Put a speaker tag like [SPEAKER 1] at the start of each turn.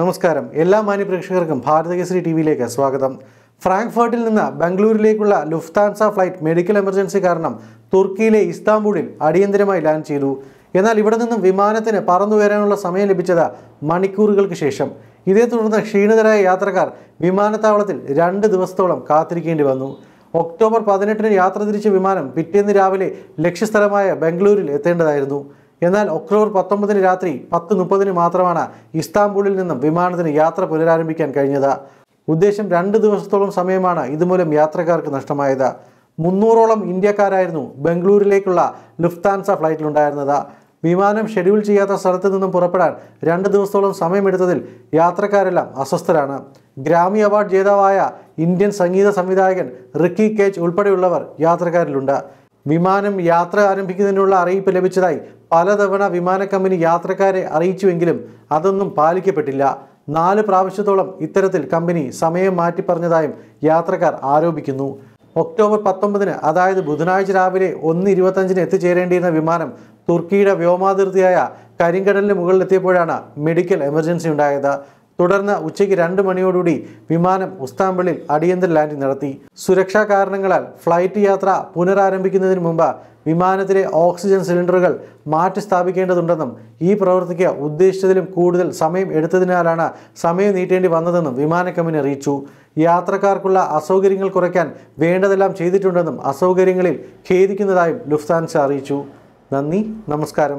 [SPEAKER 1] നമസ്കാരം എല്ലാ മാന്യപ്രേക്ഷകർക്കും ഭാരതകേസരി ടി വിയിലേക്ക് സ്വാഗതം ഫ്രാങ്ക്ഫർട്ടിൽ നിന്ന് ബംഗളൂരിലേക്കുള്ള ലുഫ്താൻസ ഫ്ലൈറ്റ് മെഡിക്കൽ എമർജൻസി കാരണം തുർക്കിയിലെ ഇസ്താംബൂളിൽ അടിയന്തരമായി ലാൻഡ് ചെയ്തു എന്നാൽ ഇവിടെ നിന്നും വിമാനത്തിന് പറന്നുയരാനുള്ള സമയം ലഭിച്ചത് മണിക്കൂറുകൾക്ക് ശേഷം ഇതേ തുടർന്ന് ക്ഷീണിതരായ യാത്രക്കാർ വിമാനത്താവളത്തിൽ രണ്ട് ദിവസത്തോളം കാത്തിരിക്കേണ്ടി വന്നു ഒക്ടോബർ പതിനെട്ടിന് യാത്ര തിരിച്ച വിമാനം പിറ്റേന്ന് രാവിലെ ലക്ഷ്യസ്ഥലമായ ബംഗളൂരിൽ എത്തേണ്ടതായിരുന്നു എന്നാൽ ഒക്ടോബർ പത്തൊമ്പതിന് രാത്രി പത്ത് മുപ്പതിന് മാത്രമാണ് ഇസ്താംബൂളിൽ നിന്നും വിമാനത്തിന് യാത്ര പുനരാരംഭിക്കാൻ കഴിഞ്ഞത് ഉദ്ദേശം രണ്ട് ദിവസത്തോളം സമയമാണ് ഇതുമൂലം യാത്രക്കാർക്ക് നഷ്ടമായത് മുന്നൂറോളം ഇന്ത്യക്കാരായിരുന്നു ബംഗളൂരിലേക്കുള്ള ലുഫ്താൻസ ഫ്ലൈറ്റിലുണ്ടായിരുന്നത് വിമാനം ഷെഡ്യൂൾ ചെയ്യാത്ത സ്ഥലത്ത് നിന്നും പുറപ്പെടാൻ രണ്ട് ദിവസത്തോളം സമയമെടുത്തതിൽ യാത്രക്കാരെല്ലാം അസ്വസ്ഥരാണ് ഗ്രാമി അവാർഡ് ജേതാവായ ഇന്ത്യൻ സംഗീത സംവിധായകൻ റിക്കി കേജ് ഉൾപ്പെടെയുള്ളവർ യാത്രക്കാരിലുണ്ട് വിമാനം യാത്ര ആരംഭിക്കുന്നതിനുള്ള അറിയിപ്പ് ലഭിച്ചതായി പലതവണ വിമാന കമ്പനി യാത്രക്കാരെ അറിയിച്ചുവെങ്കിലും അതൊന്നും പാലിക്കപ്പെട്ടില്ല നാല് പ്രാവശ്യത്തോളം ഇത്തരത്തിൽ കമ്പനി സമയം മാറ്റി പറഞ്ഞതായും യാത്രക്കാർ ആരോപിക്കുന്നു ഒക്ടോബർ പത്തൊമ്പതിന് അതായത് ബുധനാഴ്ച രാവിലെ ഒന്ന് ഇരുപത്തഞ്ചിന് എത്തിച്ചേരേണ്ടിയിരുന്ന വിമാനം തുർക്കിയുടെ വ്യോമാതിർത്തിയായ കരിങ്കടലിന് മുകളിലെത്തിയപ്പോഴാണ് മെഡിക്കൽ എമർജൻസി ഉണ്ടായത് തുടർന്ന് ഉച്ചയ്ക്ക് രണ്ട് മണിയോടുകൂടി വിമാനം ഉസ്താംബിളിൽ അടിയന്തര ലാൻഡിംഗ് നടത്തി സുരക്ഷാ കാരണങ്ങളാൽ ഫ്ലൈറ്റ് യാത്ര പുനരാരംഭിക്കുന്നതിന് മുമ്പ് വിമാനത്തിലെ ഓക്സിജൻ സിലിണ്ടറുകൾ മാറ്റി സ്ഥാപിക്കേണ്ടതുണ്ടെന്നും ഈ പ്രവൃത്തിക്ക് ഉദ്ദേശിച്ചതിലും കൂടുതൽ സമയം എടുത്തതിനാലാണ് സമയം നീട്ടേണ്ടി വന്നതെന്നും വിമാന കമ്പനി അറിയിച്ചു യാത്രക്കാർക്കുള്ള അസൗകര്യങ്ങൾ കുറയ്ക്കാൻ വേണ്ടതെല്ലാം ചെയ്തിട്ടുണ്ടെന്നും അസൗകര്യങ്ങളിൽ ഖേദിക്കുന്നതായും ലുഫ്താൻസ് അറിയിച്ചു നന്ദി നമസ്കാരം